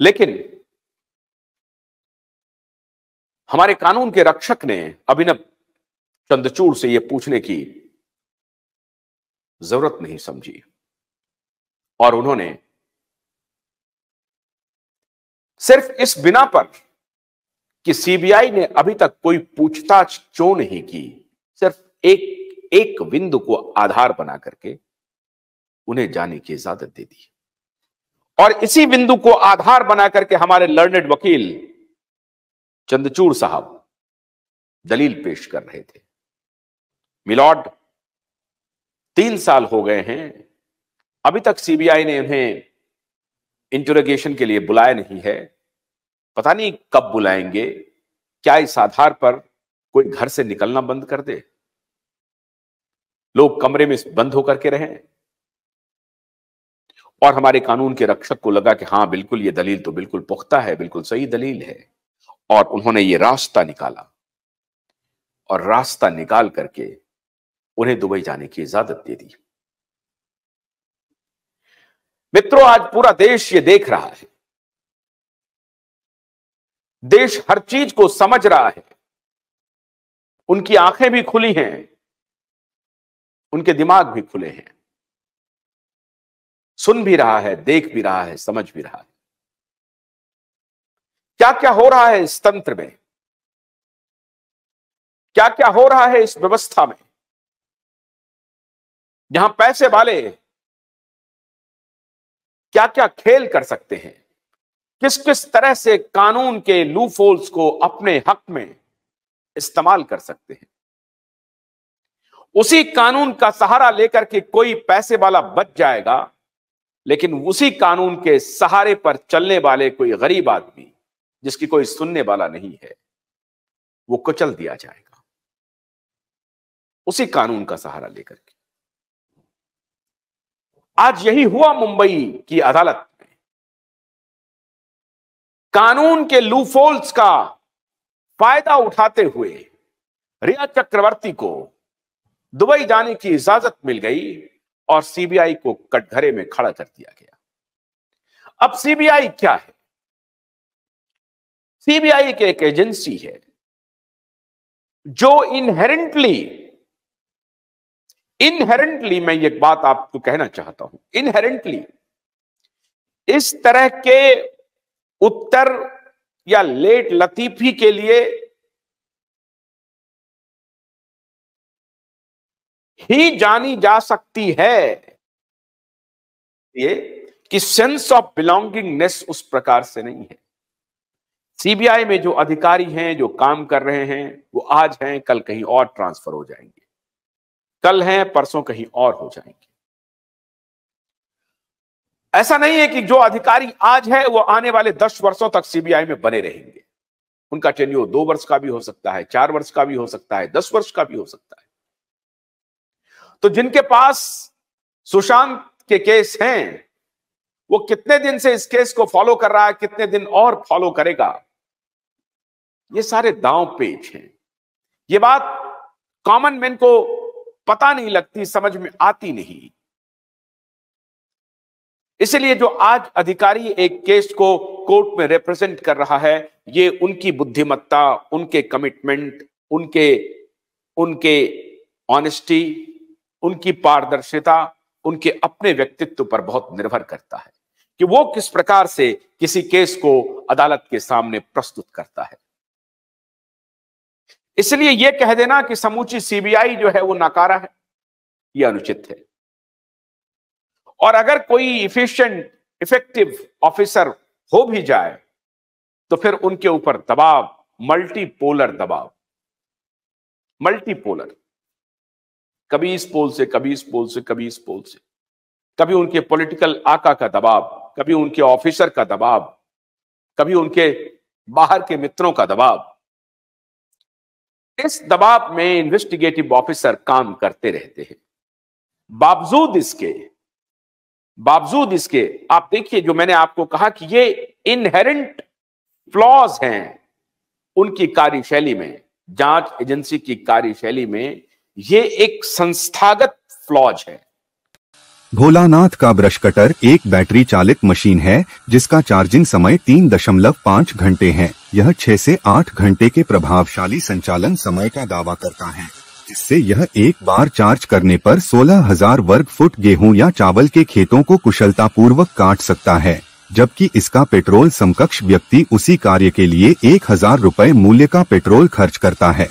लेकिन हमारे कानून के रक्षक ने अभिनव चंद्रचूर से यह पूछने की जरूरत नहीं समझी और उन्होंने सिर्फ इस बिना पर कि सीबीआई ने अभी तक कोई पूछताछ क्यों नहीं की सिर्फ एक एक बिंदु को आधार बना करके उन्हें जाने की इजाजत दे दी और इसी बिंदु को आधार बना करके हमारे लर्नेड वकील चंद्रचूर साहब दलील पेश कर रहे थे मिलॉर्ड तीन साल हो गए हैं अभी तक सीबीआई ने उन्हें इंटरोगेशन के लिए बुलाया नहीं है पता नहीं कब बुलाएंगे क्या इस आधार पर कोई घर से निकलना बंद कर दे लोग कमरे में बंद होकर के रहें और हमारे कानून के रक्षक को लगा कि हाँ बिल्कुल ये दलील तो बिल्कुल पुख्ता है बिल्कुल सही दलील है और उन्होंने ये रास्ता निकाला और रास्ता निकाल करके उन्हें दुबई जाने की इजाजत दे दी मित्रों आज पूरा देश ये देख रहा है देश हर चीज को समझ रहा है उनकी आंखें भी खुली हैं उनके दिमाग भी खुले हैं सुन भी रहा है देख भी रहा है समझ भी रहा है क्या क्या हो रहा है इस तंत्र में क्या क्या हो रहा है इस व्यवस्था में जहां पैसे वाले क्या क्या खेल कर सकते हैं किस किस तरह से कानून के लूफोल्स को अपने हक में इस्तेमाल कर सकते हैं उसी कानून का सहारा लेकर के कोई पैसे वाला बच जाएगा लेकिन उसी कानून के सहारे पर चलने वाले कोई गरीब आदमी जिसकी कोई सुनने वाला नहीं है वो कुचल दिया जाएगा उसी कानून का सहारा लेकर के आज यही हुआ मुंबई की अदालत में कानून के लूफोल्स का फायदा उठाते हुए रिया चक्रवर्ती को दुबई जाने की इजाजत मिल गई और सीबीआई को कटघरे में खड़ा कर दिया गया अब सीबीआई क्या है सीबीआई की एक एजेंसी है जो इनहेरेंटली इनहेरेंटली मैं ये बात आपको कहना चाहता हूं इनहेरेंटली इस तरह के उत्तर या लेट लतीफी के लिए ही जानी जा सकती है ये कि सेंस ऑफ बिलोंगिंगनेस उस प्रकार से नहीं है सीबीआई में जो अधिकारी हैं जो काम कर रहे हैं वो आज हैं कल कहीं और ट्रांसफर हो जाएंगे कल हैं परसों कहीं और हो जाएंगे ऐसा नहीं है कि जो अधिकारी आज है वो आने वाले दस वर्षों तक सीबीआई में बने रहेंगे उनका टेन्यू दो वर्ष का भी हो सकता है चार वर्ष का भी हो सकता है दस वर्ष का भी हो सकता है तो जिनके पास सुशांत के केस हैं वो कितने दिन से इस केस को फॉलो कर रहा है कितने दिन और फॉलो करेगा ये सारे दांव पेच हैं ये बात कॉमन मैन को पता नहीं लगती समझ में आती नहीं इसलिए जो आज अधिकारी एक केस को कोर्ट में रिप्रेजेंट कर रहा है ये उनकी बुद्धिमत्ता उनके कमिटमेंट उनके उनके ऑनेस्टी उनकी पारदर्शिता उनके अपने व्यक्तित्व पर बहुत निर्भर करता है कि वो किस प्रकार से किसी केस को अदालत के सामने प्रस्तुत करता है इसलिए यह कह देना कि समूची सीबीआई जो है वो नाकारा है यह अनुचित है और अगर कोई इफिशियंट इफेक्टिव ऑफिसर हो भी जाए तो फिर उनके ऊपर दबाव मल्टीपोलर दबाव मल्टीपोलर कभी इस पोल से कभी इस पोल से कभी इस पोल से कभी उनके पॉलिटिकल आका का दबाव कभी उनके ऑफिसर का दबाव कभी उनके बाहर के मित्रों का दबाव इस दबाव में इन्वेस्टिगेटिव ऑफिसर काम करते रहते हैं बावजूद इसके बावजूद इसके आप देखिए जो मैंने आपको कहा कि ये इनहेरेंट फ्लॉज हैं उनकी कार्यशैली में जांच एजेंसी की कार्यशैली में ये एक संस्थागत फ्लॉज है भोलानाथ का ब्रश कटर एक बैटरी चालित मशीन है जिसका चार्जिंग समय तीन दशमलव पाँच घंटे है यह छह से आठ घंटे के प्रभावशाली संचालन समय का दावा करता है जिससे यह एक बार चार्ज करने पर सोलह हजार वर्ग फुट गेहूं या चावल के खेतों को कुशलता पूर्वक काट सकता है जबकि इसका पेट्रोल समकक्ष व्यक्ति उसी कार्य के लिए एक हजार रूपए मूल्य का पेट्रोल खर्च करता है